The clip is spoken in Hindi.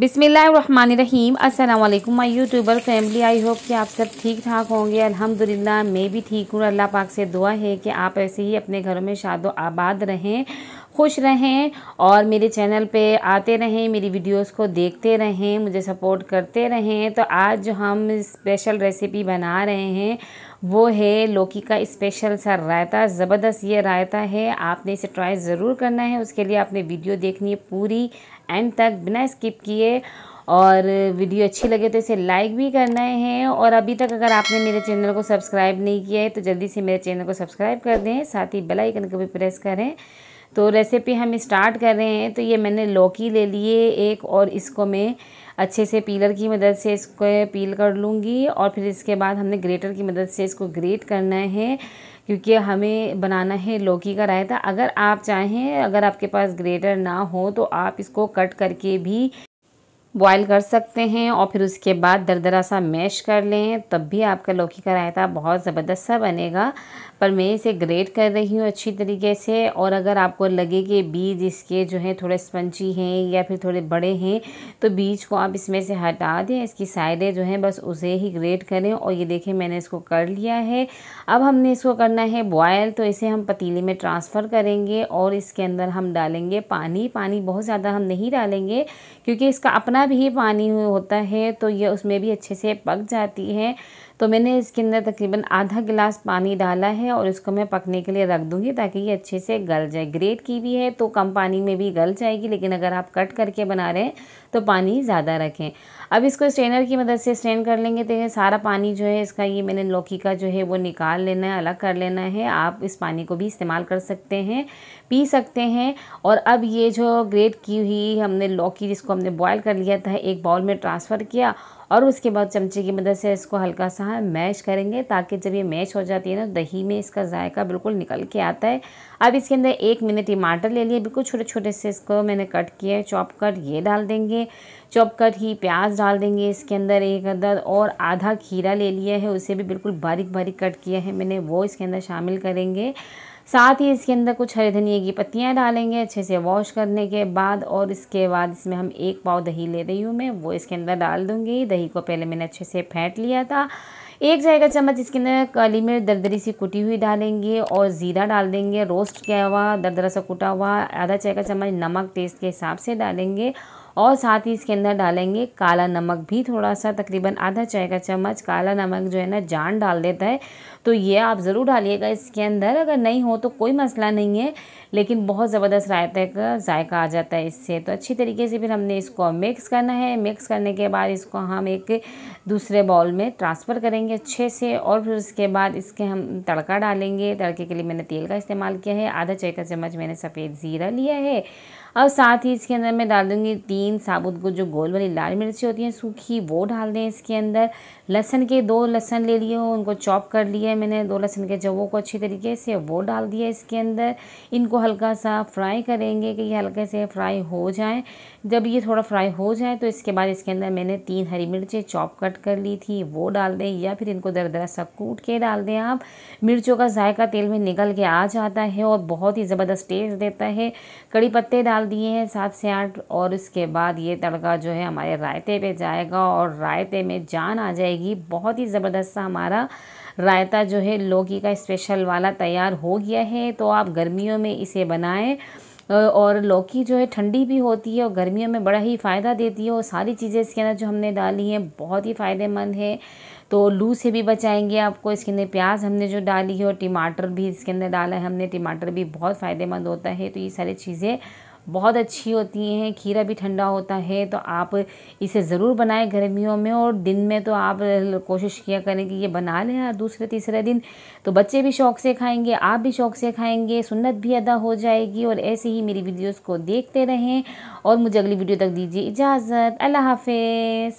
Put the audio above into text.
बिसमीम् अल्लाम my youtuber family I hope कि आप सब ठीक ठाक होंगे अल्हम्दुलिल्लाह मैं भी ठीक हूँ अल्लाह पाक से दुआ है कि आप ऐसे ही अपने घरों में शादो आबाद रहें खुश रहें और मेरे चैनल पे आते रहें मेरी वीडियोस को देखते रहें मुझे सपोर्ट करते रहें तो आज जो हम स्पेशल रेसिपी बना रहे हैं वो है लौकी का स्पेशल सा रायता ज़बरदस्त ये रायता है आपने इसे ट्राई ज़रूर करना है उसके लिए आपने वीडियो देखनी है पूरी एंड तक बिना स्किप किए और वीडियो अच्छी लगे तो इसे लाइक भी करना है और अभी तक अगर आपने मेरे चैनल को सब्सक्राइब नहीं किया है तो जल्दी से मेरे चैनल को सब्सक्राइब कर दें साथ ही बेल आइकन को भी प्रेस करें तो रेसिपी हम स्टार्ट कर रहे हैं तो ये मैंने लौकी ले लिए एक और इसको मैं अच्छे से पीलर की मदद से इसको पील कर लूँगी और फिर इसके बाद हमने ग्रेटर की मदद से इसको ग्रेट करना है क्योंकि हमें बनाना है लौकी का रायता अगर आप चाहें अगर आपके पास ग्रेटर ना हो तो आप इसको कट करके भी बॉयल कर सकते हैं और फिर उसके बाद दरदरा सा मैश कर लें तब भी आपका लौकी का रायता बहुत ज़बरदस्त सा बनेगा पर मैं इसे ग्रेट कर रही हूँ अच्छी तरीके से और अगर आपको लगे कि बीज इसके जो हैं थोड़े स्पंची हैं या फिर थोड़े बड़े हैं तो बीज को आप इसमें से हटा दें इसकी साइडें जो हैं बस उसे ही ग्रेट करें और ये देखें मैंने इसको कर लिया है अब हमने इसको करना है बॉयल तो इसे हम पतीले में ट्रांसफ़र करेंगे और इसके अंदर हम डालेंगे पानी पानी बहुत ज़्यादा हम नहीं डालेंगे क्योंकि इसका अपना जितना भी पानी होता है तो ये उसमें भी अच्छे से पक जाती है तो मैंने इसके अंदर तकरीबन आधा गिलास पानी डाला है और इसको मैं पकने के लिए रख दूंगी ताकि ये अच्छे से गल जाए ग्रेट की भी है तो कम पानी में भी गल जाएगी लेकिन अगर आप कट करके बना रहे हैं तो पानी ज़्यादा रखें अब इसको स्ट्रेनर की मदद से स्ट्रेन कर लेंगे तो सारा पानी जो है इसका ये मैंने लौकी का जो है वो निकाल लेना है अलग कर लेना है आप इस पानी को भी इस्तेमाल कर सकते हैं पी सकते हैं और अब ये जो ग्रेट की हुई हमने लौकी जिसको हमने बॉयल कर लिया किया था एक बाउल में ट्रांसफ़र किया और उसके बाद चमचे की मदद से इसको हल्का सा मैश करेंगे ताकि जब ये मैश हो जाती है ना दही में इसका जायका बिल्कुल निकल के आता है अब इसके अंदर एक मिनट टमाटर ले लिए बिल्कुल छोटे छोटे से इसको मैंने कट किया है चॉप कट ये डाल देंगे चॉप कट ही प्याज डाल देंगे इसके अंदर एक अदर और आधा खीरा ले लिया है उसे भी बिल्कुल बारीक बारीक कट किया है मैंने वो इसके अंदर शामिल करेंगे साथ ही इसके अंदर कुछ हरे धनिए की पत्तियाँ डालेंगे अच्छे से वॉश करने के बाद और इसके बाद इसमें हम एक पाव दही ले रही हूँ मैं वो इसके अंदर डाल दूँगी दही को पहले मैंने अच्छे से फेंट लिया था एक जाएगा चम्मच इसके अंदर काली मिर्च दरदरी सी कुटी हुई डालेंगे और ज़ीरा डाल देंगे रोस्ट किया हुआ दरदरा सा कुटा हुआ आधा चाय का चम्मच नमक टेस्ट के हिसाब से डालेंगे और साथ ही इसके अंदर डालेंगे काला नमक भी थोड़ा सा तकरीबन आधा चाय का चम्मच काला नमक जो है ना जान डाल देता है तो ये आप ज़रूर डालिएगा इसके अंदर अगर नहीं हो तो कोई मसला नहीं है लेकिन बहुत ज़बरदस्त रायते का जायका आ जाता है इससे तो अच्छी तरीके से फिर हमने इसको मिक्स करना है मिक्स करने के बाद इसको हम एक दूसरे बाउल में ट्रांसफ़र करेंगे लेंगे अच्छे से और फिर उसके बाद इसके हम तड़का डालेंगे तड़के के लिए मैंने तेल का इस्तेमाल किया है आधा चाय का चम्मच मैंने सफ़ेद ज़ीरा लिया है और साथ ही इसके अंदर मैं डाल दूँगी तीन साबुत को जो गोल वाली लाल मिर्ची होती हैं सूखी वो डाल दें इसके अंदर लहसन के दो लहसन ले लिए हो उनको चॉप कर लिए मैंने दो लहसन के जवों को अच्छी तरीके से वो डाल दिया इसके अंदर इनको हल्का सा फ्राई करेंगे कि ये हल्के से फ्राई हो जाए जब ये थोड़ा फ्राई हो जाए तो इसके बाद इसके अंदर मैंने तीन हरी मिर्चें चॉप कट कर ली थी वो डाल दें या फिर इनको दर सा कूट के डाल दें आप मिर्चों का जायका तेल में निकल के आ जाता है और बहुत ही ज़बरदस्त टेस्ट देता है कड़ी पत्ते डाल दिए हैं सात से आठ और इसके बाद ये तड़का जो है हमारे रायते पे जाएगा और रायते में जान आ जाएगी बहुत ही ज़बरदस्त सा हमारा रायता जो है लौकी का स्पेशल वाला तैयार हो गया है तो आप गर्मियों में इसे बनाएं और लौकी जो है ठंडी भी होती है और गर्मियों में बड़ा ही फ़ायदा देती है और सारी चीज़ें इसके अंदर जो हमने डाली हैं बहुत ही फ़ायदेमंद है तो लू से भी बचाएंगे आपको इसके अंदर प्याज हमने जो डाली है और टमाटर भी इसके अंदर डाला है हमने टमाटर भी बहुत फ़ायदेमंद होता है तो ये सारी चीज़ें बहुत अच्छी होती हैं खीरा भी ठंडा होता है तो आप इसे ज़रूर बनाएं गर्मियों में और दिन में तो आप कोशिश किया करें कि ये बना लें यार दूसरे तीसरे दिन तो बच्चे भी शौक़ से खाएंगे आप भी शौक़ से खाएंगे सुन्नत भी अदा हो जाएगी और ऐसे ही मेरी वीडियोज़ को देखते रहें और मुझे अगली वीडियो तक दीजिए इजाज़त अल्लाह हाफिज़